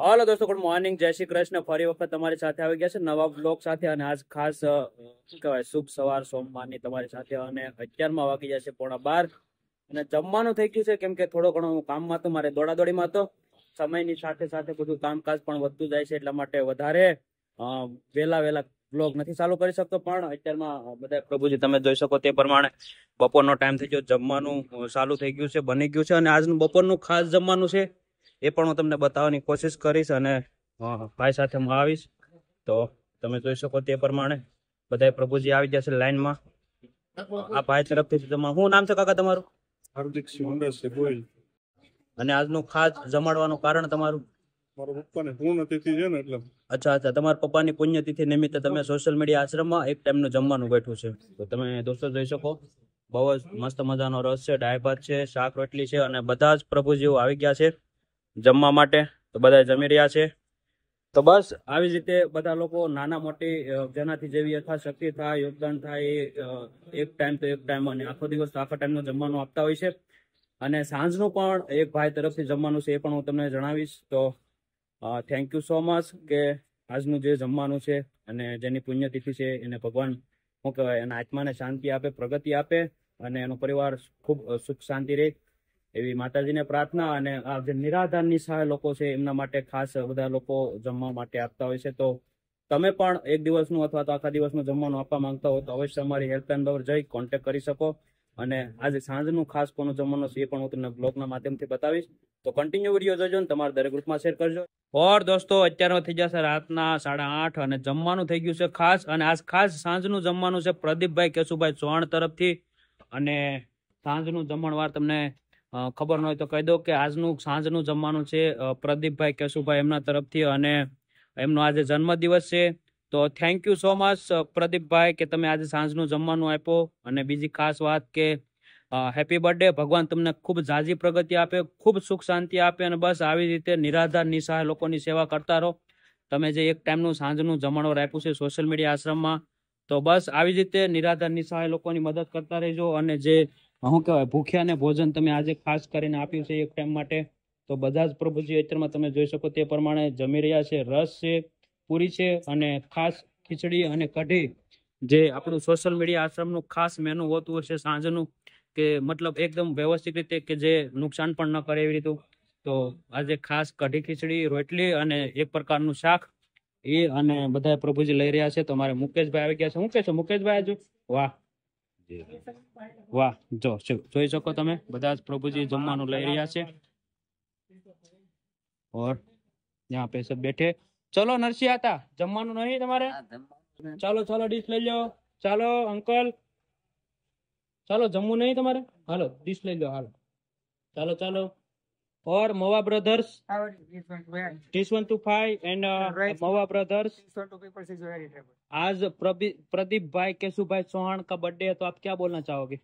હાલો દોસ્તો good morning જય શ્રી કૃષ્ણ ફરી વખત તમારી સાથે આવી ગયા છે નવા બ્લોગ સાથે અને આજ ખાસ શું કહેવાય શુભ સવાર સોમવારની તમારી સાથે અને અગિયારમાં વાગી જશે પોણા બાર અને જમવાનું થઈ ગયું છે કેમ કે થોડો ઘણો કામમાં તો મારે દોડાદોડીમાં તો સમયની સાથે સાથે બધું કામકાજ પણ વધતું જાય છે એટલા માટે વધારે વહેલા વહેલા બ્લોગ નથી ચાલુ કરી શકતો પણ અત્યારમાં બધા પ્રભુજી તમે જોઈ શકો તે પ્રમાણે બપોરનો ટાઈમ થઈ ગયો જમવાનું ચાલુ થઈ ગયું છે બની ગયું છે અને આજનું બપોરનું ખાસ જમવાનું છે એ પણ હું તમને બતાવવાની કોશિશ કરીશ અને ભાઈ સાથે હું આવીશ તો તમે જોઈ શકો તે પ્રમાણે બધા પ્રભુજી આવી જશે લાઈનમાં આ ભાઈ તરફથી તમારું શું નામ છે કાકા તમારું હાર્દિક અને આજનું ખાસ જમાડવાનું કારણ તમારું અચ્છા અચ્છા તમારા પપ્પાની પુણ્યતિથિ નિમિત્તે તમે સોશિયલ મીડિયા આશ્રમમાં એક ટાઈમનું જમવાનું બેઠું છે તો તમે દોસ્તો જોઈ શકો બહુ જ મસ્ત મજાનો રસ છે ડાય ભાત છે શાક રોટલી છે અને બધા જ પ્રભુજીઓ આવી ગયા છે જમવા માટે તો બધા જમી રહ્યા છે તો બસ આવી જ રીતે બધા લોકો નાના મોટી જેનાથી જેવી યથાશક્તિ થાય યોગદાન થાય એ એક ટાઈમ તો એક ટાઈમ અને આખો દિવસ આખા ટાઈમનો જમવાનું આપતા હોય છે અને સાંજનું પણ એક ભાઈ તરફથી જમવાનું છે એ પણ હું તમને જણાવીશ તો થેન્ક યુ સો મચ કે આજનું જે જમવાનું છે અને જેની પુણ્યતિથિ છે એને ભગવાન શું કહેવાય એના આત્માને શાંતિ આપે પ્રગતિ આપે અને એનો પરિવાર ખૂબ સુખ શાંતિ રહે એવી માતાજીને પ્રાર્થના અને આ જે નિરાધારની સહાય લોકો છે એમના માટે ખાસ બધા લોકો જમવા માટે આપતા હોય છે તો તમે પણ એક દિવસનું અથવા તો આખા દિવસનું જમવાનું આપવા માંગતા હો તો અવશ્ય અમારી હેલ્પલાઈન પર જઈ કોન્ટેક કરી શકો અને આજે સાંજનું ખાસ કોનો જમવાનું છે એ પણ હું તમને બ્લોગના માધ્યમથી બતાવીશ તો કન્ટિન્યુ વિડીયો જોજો ને તમારા દરેક ગ્રુપમાં શેર કરજો ઓર દોસ્તો અત્યારનો થઈ જશે રાતના સાડા આઠ અને જમવાનું થઈ ગયું છે ખાસ અને આ ખાસ સાંજનું જમવાનું છે પ્રદીપભાઈ કેશુભાઈ ચૌહાણ તરફથી અને સાંજનું જમણવાર તમને ખબર ન હોય તો કહી દો કે આજનું સાંજનું જમવાનું છે પ્રદીપભાઈ કેશુભાઈ એમના તરફથી અને એમનો આજે જન્મદિવસ છે તો thank you so much Pradeepbhai કે તમે આજે સાંજનું જમવાનું આપ્યો અને બીજી ખાસ વાત કે હેપી બર્થડે ભગવાન તમને ખૂબ ઝાઝી પ્રગતિ આપે ખૂબ સુખ શાંતિ આપે અને બસ આવી રીતે નિરાધાર નિસહાય લોકોની સેવા કરતા રહો તમે જે એક ટાઈમનું સાંજનું જમણવાર આપ્યું છે સોશિયલ મીડિયા આશ્રમમાં તો બસ આવી રીતે નિરાધાર નિસહાય લોકોની મદદ કરતા રહેજો અને જે શું કહેવાય ભૂખ્યાને ભોજન તમે આજે ખાસ કરીને આપ્યું છે એક ટાઈમ માટે તો બધા જ પ્રભુજી અત્યારમાં તમે જોઈ શકો તે પ્રમાણે જમી રહ્યા છે રસ છે પૂરી છે અને ખાસ ખીચડી અને કઢી જે આપણું સોશિયલ મીડિયા આશ્રમનું ખાસ મેનુ હોતું હશે સાંજનું કે મતલબ એકદમ વ્યવસ્થિત રીતે કે જે નુકસાન પણ ન કરે એવી રીતનું તો આજે ખાસ કઢી ખીચડી રોટલી અને એક પ્રકારનું શાક એ અને બધા પ્રભુજી લઈ રહ્યા છે તો મારે મુકેશભાઈ આવી ગયા છે શું કે છે મુકેશભાઈ આજુ વાહ વાહ જો જોઈ શકો તમે બધા જ પ્રભુજી જમવાનું લઈ રહ્યા છે ઓર ત્યાં પે બેઠે ચલો નરસિંહ હતા જમવાનું નહીં તમારે ચાલો ચાલો ડીશ લઈ લો ચાલો અંકલ ચાલો જમવું નહીં તમારે હાલો ડીશ લઈ લો હાલો ચાલો ચાલો or Mowa Brothers? This one to five and uh, Brothers. आज प्रदीप भाई केशु भाई चौहान का बर्थडे है तो आप क्या बोलना चाहोगे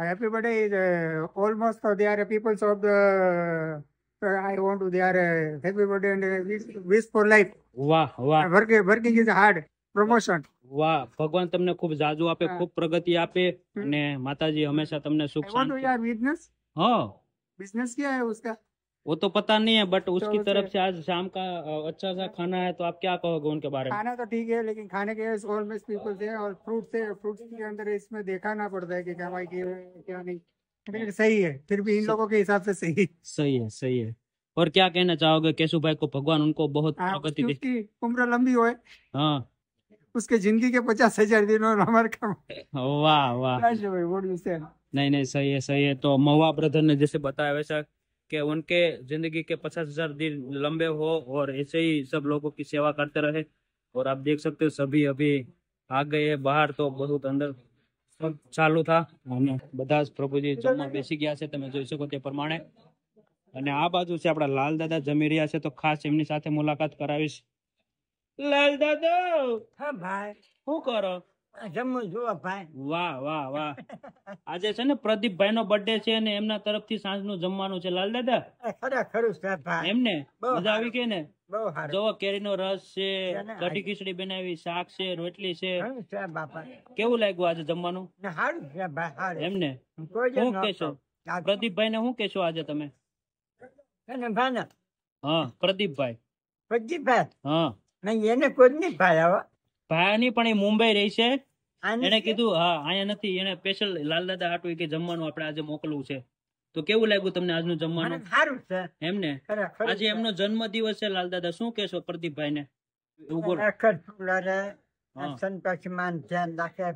happy birthday is almost they are peoples of the I want to they are uh, happy birthday and wish, wish for life. વાહ વાહ working working is hard promotion વાહ ભગવાન તમને ખૂબ જાજુ આપે ખૂબ પ્રગતિ આપે અને માતાજી હંમેશા તમને સુખ શાંતિ બિઝનેસ હા बिजनेस क्या है उसका वो तो पता नहीं है बट तो उसकी तरफ से आज शाम का अच्छा सा खाना है तो आप क्या कहोगे उनके बारे में खाना तो ठीक है लेकिन खाने के ऑलमोस्ट पीपल से और फ्रूट से फ्रूट के अंदर इसमें देखा ना पड़ता है कि क्या भाई क्या नहीं सही है फिर भी इन लोगों के हिसाब से सही सही है सही है और क्या कहना चाहोगे केशु भाई को भगवान उनको बहुत हाँ, प्रगति दे उम्र लंबी हो हाँ उसके जिंदगी के पचास हजार दिनों हमारे वाह वाह नहीं नहीं सही है सही है तो महुआ ब्रदर ने जैसे बताया वैसा कि उनके जिंदगी के पचास हजार दिन लंबे हो और ऐसे ही सब लोगों की सेवा करते रहे और आप देख सकते हो सभी अभी आ गए बाहर तो बहुत अंदर ચાલુ થા અને બધા જ પ્રભુજી જમવા બેસી ગયા છે તમે જોઈ શકો તે પ્રમાણે અને આ બાજુ છે આપણા લાલ દાદા જમી રહ્યા છે તો ખાસ એમની સાથે મુલાકાત કરાવીશ લાલ દાદા હા ભાઈ શું કરો ખીચડી બનાવી શાક છે રોટલી છે કેવું લાગ્યું આજે જમવાનું એમને શું કેશો પ્રદીપભાઈ ને શું કેશો આજે તમે હા પ્રદીપભાઈ પ્રદીપભાઈ હા એને કોઈ નહીં ભાઈ આવા ભાની પણ એ મુંબઈ રહી છે એને કીધું હા અહીંયા નથી એને સ્પેશિયલ લાલદાદા આટું કે જમવાનું આપણે આજે મોકલવું છે તો કેવું લાગ્યું તમને આજનું જમવાનું સારું છે એમને આજે એમનો જન્મ દિવસ છે લાલદાદા શું કેશો પ્રદીપભાઈ ને ધ્યાન રાખે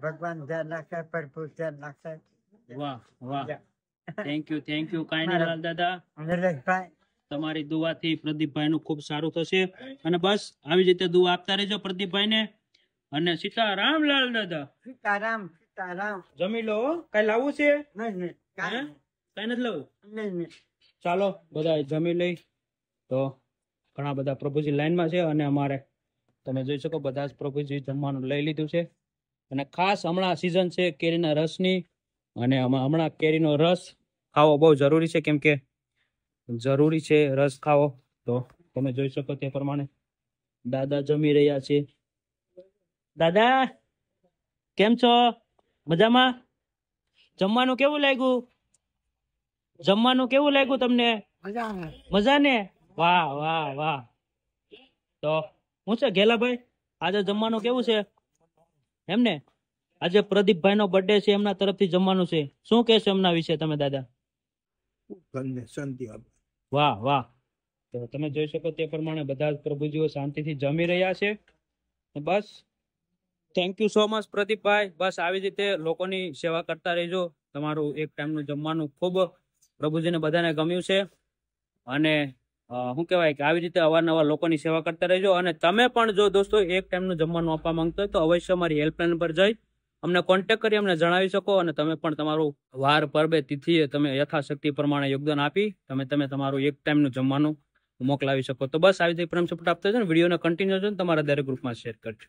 ભગવાન ધ્યાન રાખે વાહ વાહ થેન્ક થેન્ક યુ કાંઈ નહીં લાલદાદા નરેશભાઈ તમારી દુવાથી પ્રદીપભાઈ નું ખુબ સારું થશે અને બસ આવી રીતે દુઆ આપતા રહેજો પ્રદીપભાઈ ને અને સીતારામ લાલ દાદા સીતારામ સીતારામ જમી લો કઈ લાવવું છે નહીં કઈ નથી લાવવું નહીં ચાલો બધા જમી લઈ તો ઘણા બધા પ્રભુજી લાઈનમાં છે અને અમારે તમે જોઈ શકો બધા જ પ્રભુજી જમવાનું લઈ લીધું છે અને ખાસ હમણાં સિઝન છે કેરીના રસની અને હમણાં કેરીનો રસ ખાવો બહુ જરૂરી છે કેમ કે જરૂરી છે રસ ખાવો તો તમે જોઈ શકો તે પ્રમાણે દાદા જમી રહ્યા છે દાદા કેમ છો મજામાં જમવાનું કેવું લાગ્યું જમવાનું કેવું લાગ્યું તમને મજા ને વાહ વાહ વાહ તો હું છે ઘેલાભાઈ આજે જમવાનું કેવું છે એમ ને આજે પ્રદીપભાઈ નો બર્થડે છે એમના તરફથી જમવાનું છે શું કહેશો એમના વિશે તમે દાદા શાંતિ વાહ વાહ તો તમે જોઈ શકો તે પ્રમાણે બધા જ પ્રભુજીઓ શાંતિથી જમી રહ્યા છે બસ thank you so much Pradeepbhai બસ આવી રીતે લોકોની સેવા કરતા રહેજો તમારું એક ટાઈમનું જમવાનું ખૂબ પ્રભુજીને બધાને ગમ્યું છે અને શું કહેવાય કે આવી રીતે અવારનવાર લોકોની સેવા કરતા રહેજો અને તમે પણ જો દોસ્તો એક ટાઈમનું જમવાનું આપવા માંગતો હોય તો અવશ્ય અમારી હેલ્પલાઇન પર જઈ અમને કોન્ટેક કરી અમને જણાવી શકો અને તમે પણ તમારું વાર પરબે તિથિએ તમે યથાશક્તિ પ્રમાણે યોગદાન આપી તમે તમે તમારું એક ટાઈમનું જમવાનું મોકલાવી શકો તો બસ આવી રીતે પ્રેમ સપોર્ટ આપતા છે ને વિડીયોને કન્ટિન્યુ છે તમારા દરેક ગ્રુપમાં શેર કરજો